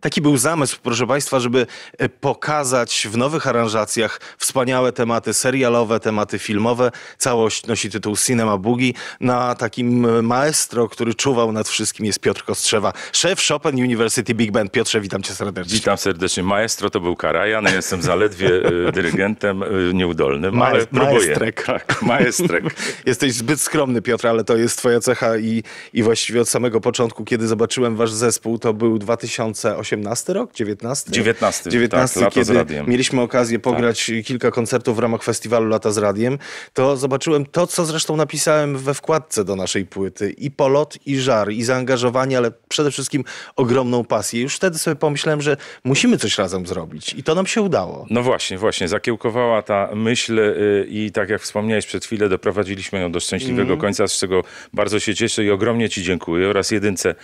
Taki był zamysł, proszę Państwa, żeby e, pokazać w nowych aranżacjach wspaniałe tematy serialowe, tematy filmowe. Całość nosi tytuł Cinema Boogie. Na takim maestro, który czuwał nad wszystkim jest Piotr Kostrzewa, szef Chopin University Big Band. Piotrze, witam Cię serdecznie. Witam serdecznie. Maestro to był Karajan, ja jestem zaledwie e, dyrygentem e, nieudolnym, Ma ale Maestrek. Tak, maestrek. Jesteś zbyt skromny, Piotr, ale to jest twoja cecha i, i właściwie od samego początku, kiedy zobaczyłem wasz zespół, to był 2008 18 rok? 19? 19, 19 tak, kiedy mieliśmy okazję tak. pograć tak. kilka koncertów w ramach festiwalu Lata z Radiem, to zobaczyłem to, co zresztą napisałem we wkładce do naszej płyty. I polot, i żar, i zaangażowanie, ale przede wszystkim ogromną pasję. Już wtedy sobie pomyślałem, że musimy coś razem zrobić i to nam się udało. No właśnie, właśnie. Zakiełkowała ta myśl y, i tak jak wspomniałeś przed chwilę, doprowadziliśmy ją do szczęśliwego mm. końca, z czego bardzo się cieszę i ogromnie ci dziękuję oraz jedynce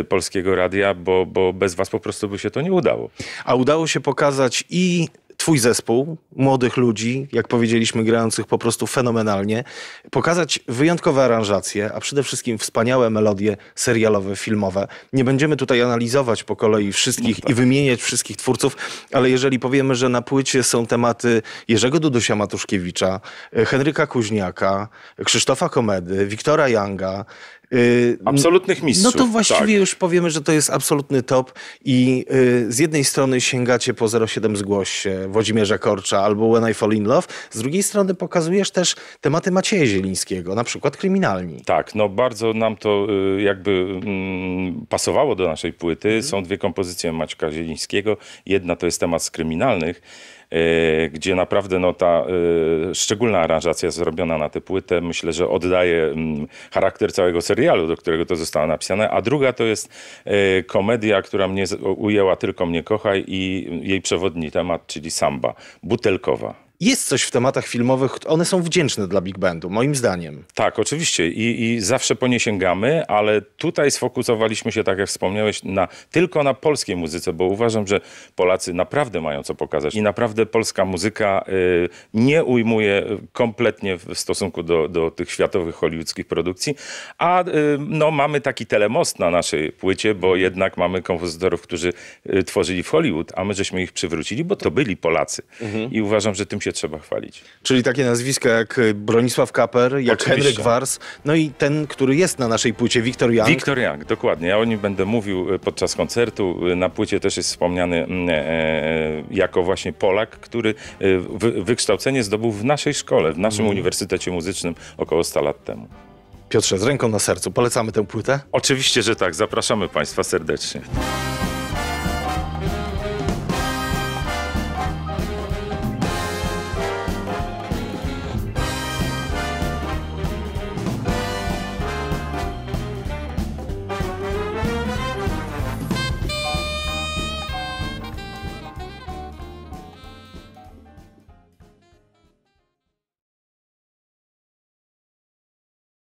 y, Polskiego Radia, bo, bo bez was po prostu by się to nie udało. A udało się pokazać i Twój zespół młodych ludzi, jak powiedzieliśmy, grających po prostu fenomenalnie, pokazać wyjątkowe aranżacje, a przede wszystkim wspaniałe melodie serialowe, filmowe. Nie będziemy tutaj analizować po kolei wszystkich no tak. i wymieniać wszystkich twórców, ale jeżeli powiemy, że na płycie są tematy Jerzego Dudusia Matuszkiewicza, Henryka Kuźniaka, Krzysztofa Komedy, Wiktora Janga, Y, Absolutnych mistrzów. No to właściwie tak. już powiemy, że to jest absolutny top i y, z jednej strony sięgacie po 07 zgłoś e, Włodzimierza Korcza albo When I Fall in Love, z drugiej strony pokazujesz też tematy Macieja Zielińskiego, na przykład kryminalni. Tak, no bardzo nam to y, jakby mm, pasowało do naszej płyty. Mhm. Są dwie kompozycje Maćka Zielińskiego. Jedna to jest temat z kryminalnych, Y, gdzie naprawdę no, ta y, szczególna aranżacja zrobiona na tę płytę, myślę, że oddaje mm, charakter całego serialu, do którego to zostało napisane, a druga to jest y, komedia, która mnie ujęła tylko mnie kochaj i jej przewodni temat, czyli samba, butelkowa jest coś w tematach filmowych, one są wdzięczne dla Big Bandu, moim zdaniem. Tak, oczywiście I, i zawsze po nie sięgamy, ale tutaj sfokusowaliśmy się, tak jak wspomniałeś, na, tylko na polskiej muzyce, bo uważam, że Polacy naprawdę mają co pokazać i naprawdę polska muzyka y, nie ujmuje kompletnie w stosunku do, do tych światowych hollywoodzkich produkcji, a y, no, mamy taki telemost na naszej płycie, bo jednak mamy kompozytorów, którzy y, tworzyli w Hollywood, a my żeśmy ich przywrócili, bo to byli Polacy. Mhm. I uważam, że tym się trzeba chwalić. Czyli takie nazwiska jak y, Bronisław Kaper, jak Oczywiście. Henryk Wars, no i ten, który jest na naszej płycie, Wiktor Young. Wiktor Young, dokładnie. Ja o nim będę mówił y, podczas koncertu. Y, na płycie też jest wspomniany mm, e, e, jako właśnie Polak, który wykształcenie zdobył w naszej szkole, w naszym mm. Uniwersytecie Muzycznym około 100 lat temu. Piotrze, z ręką na sercu, polecamy tę płytę? Oczywiście, że tak. Zapraszamy Państwa serdecznie.